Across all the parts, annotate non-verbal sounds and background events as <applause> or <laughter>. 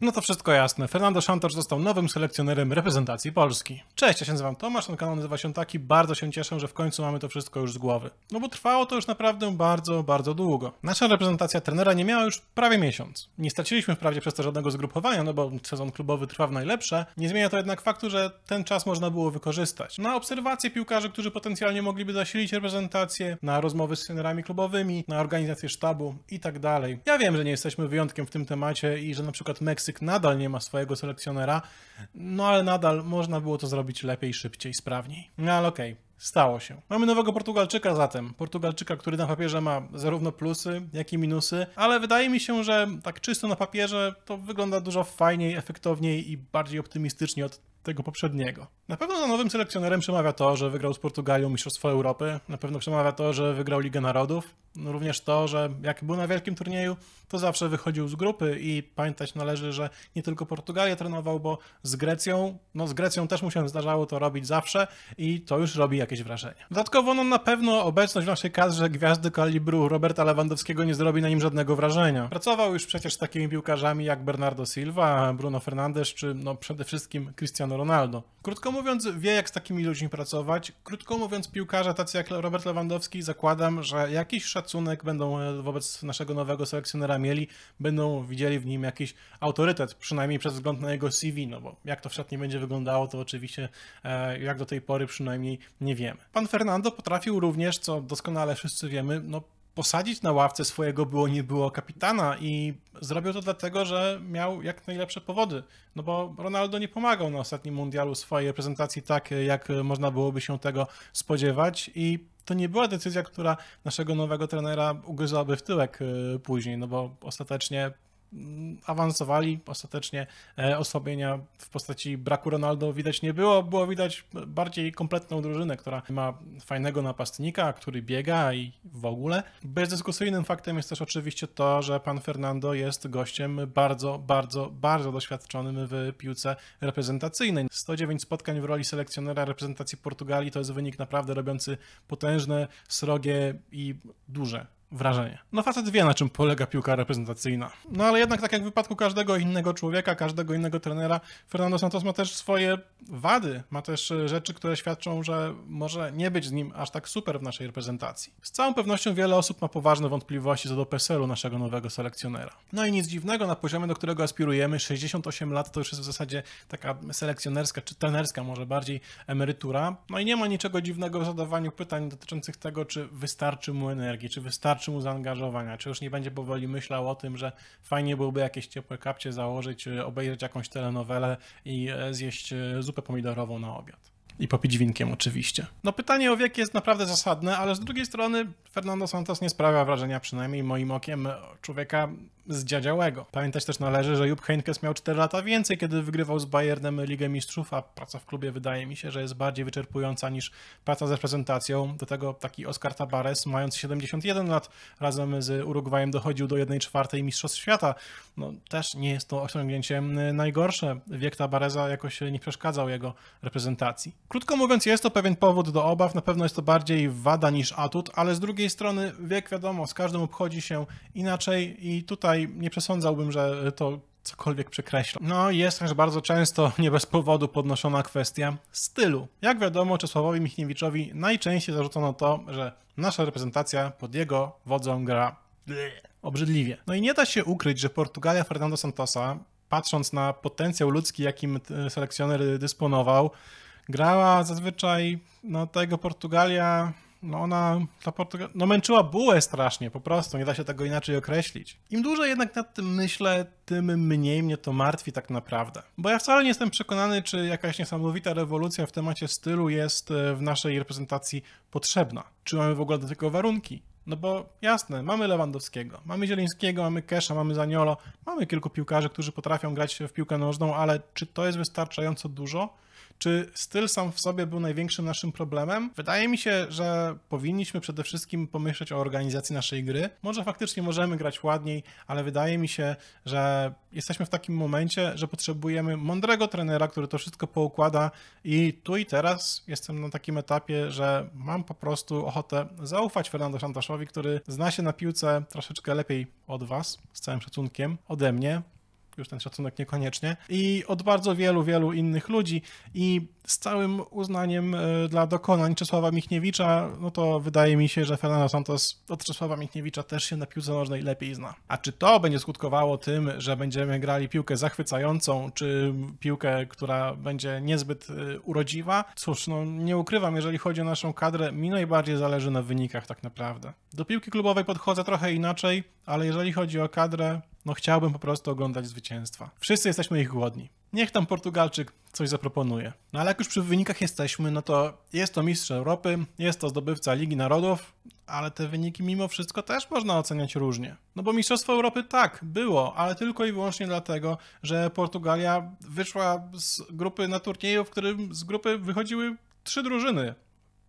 No to wszystko jasne. Fernando Szantarz został nowym selekcjonerem reprezentacji Polski. Cześć, ja się nazywam Tomasz, ten kanał nazywa się taki. Bardzo się cieszę, że w końcu mamy to wszystko już z głowy. No bo trwało to już naprawdę bardzo, bardzo długo. Nasza reprezentacja trenera nie miała już prawie miesiąc. Nie straciliśmy wprawdzie przez to żadnego zgrupowania, no bo sezon klubowy trwa w najlepsze. Nie zmienia to jednak faktu, że ten czas można było wykorzystać. Na obserwacje piłkarzy, którzy potencjalnie mogliby zasilić reprezentację, na rozmowy z trenerami klubowymi, na organizację sztabu i tak dalej. Ja wiem, że nie jesteśmy wyjątkiem w tym temacie i że na przykład Meksyk Meksyk nadal nie ma swojego selekcjonera, no ale nadal można było to zrobić lepiej, szybciej, sprawniej. No ale okej. Okay. Stało się. Mamy nowego Portugalczyka zatem. Portugalczyka, który na papierze ma zarówno plusy, jak i minusy, ale wydaje mi się, że tak czysto na papierze to wygląda dużo fajniej, efektowniej i bardziej optymistycznie od tego poprzedniego. Na pewno za nowym selekcjonerem przemawia to, że wygrał z Portugalią Mistrzostwo Europy, na pewno przemawia to, że wygrał Ligę Narodów, no, również to, że jak był na wielkim turnieju, to zawsze wychodził z grupy i pamiętać należy, że nie tylko Portugalię trenował, bo z Grecją, no z Grecją też mu się zdarzało to robić zawsze i to już robi jakieś wrażenie. Dodatkowo no na pewno obecność w naszej kadrze gwiazdy kalibru Roberta Lewandowskiego nie zrobi na nim żadnego wrażenia. Pracował już przecież z takimi piłkarzami jak Bernardo Silva, Bruno Fernandes czy no przede wszystkim Cristiano Ronaldo. Krótko mówiąc wie jak z takimi ludźmi pracować, krótko mówiąc piłkarze tacy jak Robert Lewandowski zakładam, że jakiś szat szacunek będą e, wobec naszego nowego selekcjonera mieli, będą widzieli w nim jakiś autorytet, przynajmniej przez wzgląd na jego CV, no bo jak to w szatni będzie wyglądało, to oczywiście e, jak do tej pory przynajmniej nie wiemy. Pan Fernando potrafił również, co doskonale wszyscy wiemy, no posadzić na ławce swojego było nie było kapitana i zrobił to dlatego, że miał jak najlepsze powody. No bo Ronaldo nie pomagał na ostatnim mundialu swojej reprezentacji tak, jak można byłoby się tego spodziewać i to nie była decyzja, która naszego nowego trenera ugryzłaby w tyłek y, później, no bo ostatecznie awansowali. Ostatecznie e, osłabienia w postaci braku Ronaldo widać nie było. Było widać bardziej kompletną drużynę, która ma fajnego napastnika, który biega i w ogóle. Bezdyskusyjnym faktem jest też oczywiście to, że pan Fernando jest gościem bardzo, bardzo, bardzo doświadczonym w piłce reprezentacyjnej. 109 spotkań w roli selekcjonera reprezentacji Portugalii to jest wynik naprawdę robiący potężne, srogie i duże wrażenie. No facet wie, na czym polega piłka reprezentacyjna. No ale jednak, tak jak w wypadku każdego innego człowieka, każdego innego trenera, Fernando Santos ma też swoje wady, ma też e, rzeczy, które świadczą, że może nie być z nim aż tak super w naszej reprezentacji. Z całą pewnością wiele osób ma poważne wątpliwości co do PESEL-u naszego nowego selekcjonera. No i nic dziwnego, na poziomie, do którego aspirujemy, 68 lat to już jest w zasadzie taka selekcjonerska, czy trenerska może bardziej emerytura. No i nie ma niczego dziwnego w zadawaniu pytań dotyczących tego, czy wystarczy mu energii, czy wystarczy wystarczy mu zaangażowania? Czy już nie będzie powoli myślał o tym, że fajnie byłoby jakieś ciepłe kapcie założyć, y, obejrzeć jakąś telenowelę i y, zjeść y, zupę pomidorową na obiad? i popić winkiem oczywiście. No pytanie o wiek jest naprawdę zasadne, ale z drugiej strony Fernando Santos nie sprawia wrażenia, przynajmniej moim okiem, człowieka zdziadziałego. Pamiętać też należy, że Jupp Heynckes miał 4 lata więcej, kiedy wygrywał z Bayernem Ligę Mistrzów, a praca w klubie wydaje mi się, że jest bardziej wyczerpująca niż praca z reprezentacją. Do tego taki Oscar Tabares, mając 71 lat, razem z Urugwajem dochodził do 1 czwartej Mistrzostw Świata. No, też nie jest to osiągnięcie najgorsze. Wiek Tabareza jakoś nie przeszkadzał jego reprezentacji. Krótko mówiąc, jest to pewien powód do obaw, na pewno jest to bardziej wada niż atut, ale z drugiej drugiej strony wiek, wiadomo, z każdym obchodzi się inaczej i tutaj nie przesądzałbym, że to cokolwiek przekreśla. No i jest też bardzo często, <laughs> nie bez powodu, podnoszona kwestia stylu. Jak wiadomo, Czesławowi Michniewiczowi najczęściej zarzucono to, że nasza reprezentacja pod jego wodzą gra obrzydliwie. No i nie da się ukryć, że Portugalia Fernando Santosa, patrząc na potencjał ludzki, jakim selekcjoner dysponował, grała zazwyczaj, no tego Portugalia no ona, ta Portuga, no męczyła bułę strasznie po prostu, nie da się tego inaczej określić. Im dłużej jednak nad tym myślę, tym mniej mnie to martwi tak naprawdę. Bo ja wcale nie jestem przekonany, czy jakaś niesamowita rewolucja w temacie stylu jest e, w naszej reprezentacji potrzebna. Czy mamy w ogóle do tego warunki? No bo jasne, mamy Lewandowskiego, mamy Zielińskiego, mamy Kesza, mamy Zaniolo, mamy kilku piłkarzy, którzy potrafią grać w piłkę nożną, ale czy to jest wystarczająco dużo? Czy styl sam w sobie był największym naszym problemem? Wydaje mi się, że powinniśmy przede wszystkim pomyśleć o organizacji naszej gry. Może faktycznie możemy grać ładniej, ale wydaje mi się, że jesteśmy w takim momencie, że potrzebujemy mądrego trenera, który to wszystko poukłada i tu i teraz jestem na takim etapie, że mam po prostu ochotę zaufać Fernando Santosowi, który zna się na piłce troszeczkę lepiej od was, z całym szacunkiem, ode mnie już ten szacunek niekoniecznie, i od bardzo wielu, wielu innych ludzi. I z całym uznaniem e, dla dokonań Czesława Michniewicza, no to wydaje mi się, że Fernando Santos od Czesława Michniewicza też się na piłce nożnej lepiej zna. A czy to będzie skutkowało tym, że będziemy grali piłkę zachwycającą, czy piłkę, która będzie niezbyt e, urodziwa? Cóż, no nie ukrywam, jeżeli chodzi o naszą kadrę, mi najbardziej zależy na wynikach tak naprawdę. Do piłki klubowej podchodzę trochę inaczej, ale jeżeli chodzi o kadrę, no chciałbym po prostu oglądać zwycięstwa. Wszyscy jesteśmy ich głodni. Niech tam Portugalczyk coś zaproponuje. No ale jak już przy wynikach jesteśmy, no to jest to mistrz Europy, jest to zdobywca Ligi Narodów, ale te wyniki mimo wszystko też można oceniać różnie. No bo Mistrzostwo Europy tak, było, ale tylko i wyłącznie dlatego, że Portugalia wyszła z grupy na turnieju, w którym z grupy wychodziły trzy drużyny.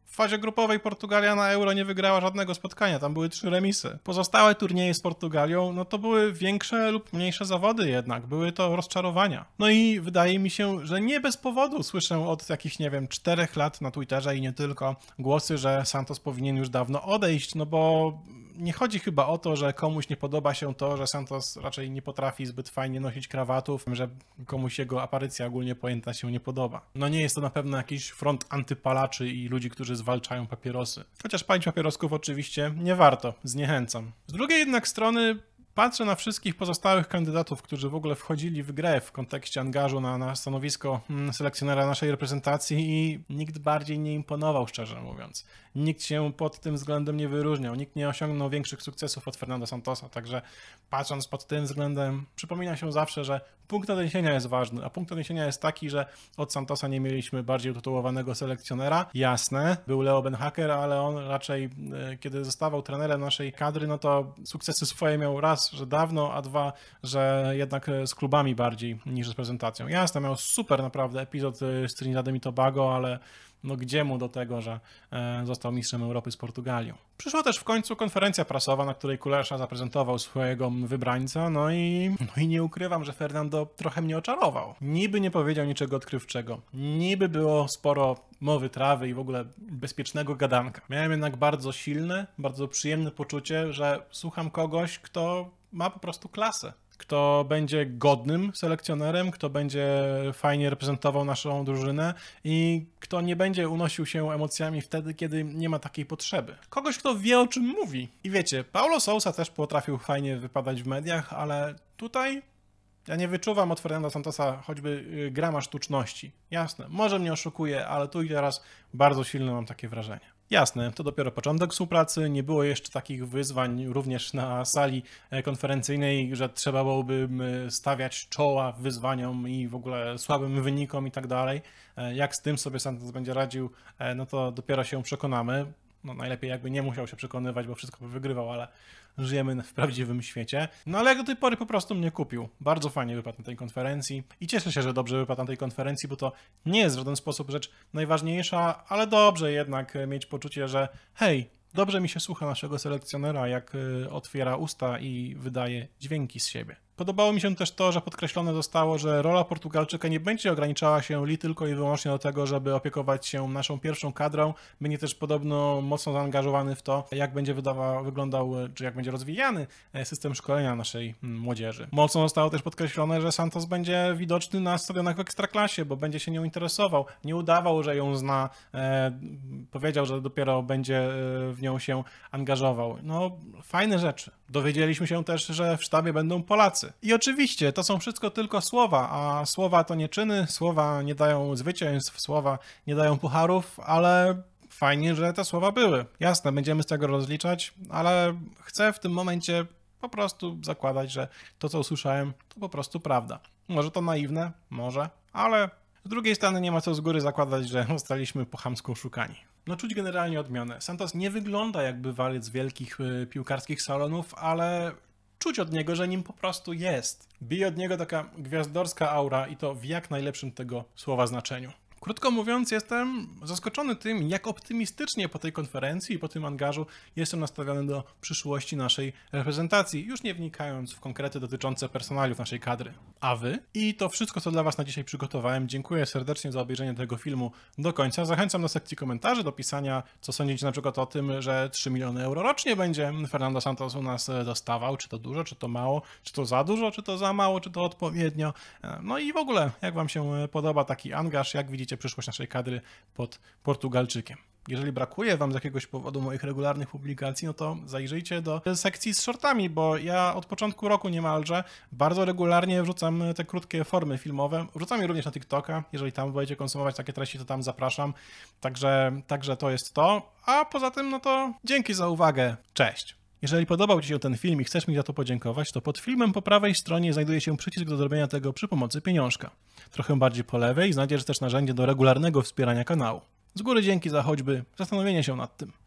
W fazie grupowej Portugalia na Euro nie wygrała żadnego spotkania, tam były trzy remisy. Pozostałe turnieje z Portugalią, no to były większe lub mniejsze zawody jednak, były to rozczarowania. No i wydaje mi się, że nie bez powodu słyszę od jakichś, nie wiem, czterech lat na Twitterze i nie tylko głosy, że Santos powinien już dawno odejść, no bo nie chodzi chyba o to, że komuś nie podoba się to, że Santos raczej nie potrafi zbyt fajnie nosić krawatów, że komuś jego aparycja ogólnie pojęta się nie podoba. No nie jest to na pewno jakiś front antypalaczy i ludzi, którzy zwalczają papierosy. Chociaż palić papierosków oczywiście nie warto, zniechęcam. Z drugiej jednak strony patrzę na wszystkich pozostałych kandydatów, którzy w ogóle wchodzili w grę w kontekście angażu na, na stanowisko mm, selekcjonera naszej reprezentacji i nikt bardziej nie imponował, szczerze mówiąc nikt się pod tym względem nie wyróżniał, nikt nie osiągnął większych sukcesów od Fernando Santosa, także patrząc pod tym względem, przypomina się zawsze, że punkt odniesienia jest ważny, a punkt odniesienia jest taki, że od Santosa nie mieliśmy bardziej utytułowanego selekcjonera, jasne, był Leo Benhacker, ale on raczej, e, kiedy zostawał trenerem naszej kadry, no to sukcesy swoje miał raz, że dawno, a dwa, że jednak z klubami bardziej niż z prezentacją. Jasne, miał super naprawdę epizod e, z Trinidadem i Tobago, ale no gdzie mu do tego, że e, został mistrzem Europy z Portugalią. Przyszła też w końcu konferencja prasowa, na której Kulesza zaprezentował swojego wybrańca, no i, no i nie ukrywam, że Fernando trochę mnie oczarował. Niby nie powiedział niczego odkrywczego, niby było sporo mowy trawy i w ogóle bezpiecznego gadanka. Miałem jednak bardzo silne, bardzo przyjemne poczucie, że słucham kogoś, kto ma po prostu klasę kto będzie godnym selekcjonerem, kto będzie fajnie reprezentował naszą drużynę i kto nie będzie unosił się emocjami wtedy, kiedy nie ma takiej potrzeby. Kogoś, kto wie o czym mówi. I wiecie, Paulo Sousa też potrafił fajnie wypadać w mediach, ale tutaj ja nie wyczuwam od Fernando Santosa choćby y, grama sztuczności. Jasne, może mnie oszukuje, ale tu i teraz bardzo silne mam takie wrażenie. Jasne, to dopiero początek współpracy. Nie było jeszcze takich wyzwań również na sali e, konferencyjnej, że trzeba byłoby stawiać czoła wyzwaniom i w ogóle słabym wynikom i tak dalej. E, jak z tym sobie Santos będzie radził, e, no to dopiero się przekonamy. No najlepiej jakby nie musiał się przekonywać, bo wszystko by wygrywał, ale żyjemy w prawdziwym świecie. No ale jak do tej pory po prostu mnie kupił. Bardzo fajnie wypadł na tej konferencji i cieszę się, że dobrze wypadł na tej konferencji, bo to nie jest w żaden sposób rzecz najważniejsza, ale dobrze jednak e, mieć poczucie, że hej, dobrze mi się słucha naszego selekcjonera, jak e, otwiera usta i wydaje dźwięki z siebie. Podobało mi się też to, że podkreślone zostało, że rola Portugalczyka nie będzie ograniczała się li tylko i wyłącznie do tego, żeby opiekować się naszą pierwszą kadrą. Będzie też podobno mocno zaangażowany w to, jak będzie wydawał, wyglądał, czy jak będzie rozwijany e, system szkolenia naszej mm, młodzieży. Mocno zostało też podkreślone, że Santos będzie widoczny na stadionach w ekstraklasie, bo będzie się nią interesował. Nie udawał, że ją zna, e, powiedział, że dopiero będzie e, w nią się angażował. No, fajne rzeczy. Dowiedzieliśmy się też, że w sztabie będą Polacy. I oczywiście to są wszystko tylko słowa, a słowa to nie czyny, słowa nie dają zwycięstw, słowa nie dają pucharów, ale fajnie, że te słowa były. Jasne, będziemy z tego rozliczać, ale chcę w tym momencie po prostu zakładać, że to, co usłyszałem, to po prostu prawda. Może to naiwne, może, ale z drugiej strony nie ma co z góry zakładać, że <laughs> zostaliśmy po hamsku szukani no czuć generalnie odmianę. Santos nie wygląda jakby bywalec wielkich e, piłkarskich salonów, ale czuć od niego, że nim po prostu jest. Bije od niego taka gwiazdorska aura i to w jak najlepszym tego słowa znaczeniu. Krótko mówiąc, jestem zaskoczony tym, jak optymistycznie po tej konferencji i po tym angażu jestem nastawiony do przyszłości naszej reprezentacji, już nie wnikając w konkrety dotyczące personaliów naszej kadry. A wy? I to wszystko, co dla Was na dzisiaj przygotowałem. Dziękuję serdecznie za obejrzenie tego filmu do końca. Zachęcam do sekcji komentarzy, do pisania, co sądzicie na przykład o tym, że 3 miliony euro rocznie będzie Fernando Santos u nas e, dostawał. Czy to dużo, czy to mało, czy to za dużo, czy to za mało, czy to odpowiednio. E, no i w ogóle, jak Wam się e, podoba taki angaż, jak widzicie, widzicie przyszłość naszej kadry pod Portugalczykiem. Jeżeli brakuje Wam z jakiegoś powodu moich regularnych publikacji, no to zajrzyjcie do sekcji z shortami, bo ja od początku roku niemalże bardzo regularnie wrzucam te krótkie formy filmowe. Wrzucam je również na TikToka. Jeżeli tam będziecie konsumować takie treści, to tam zapraszam. Także, także to jest to. A poza tym, no to dzięki za uwagę. Cześć. Jeżeli podobał Ci się ten film i chcesz mi za to podziękować, to pod filmem po prawej stronie znajduje się przycisk do zrobienia tego przy pomocy pieniążka. Trochę bardziej po lewej znajdziesz też narzędzie do regularnego wspierania kanału. Z góry dzięki za choćby zastanowienie się nad tym.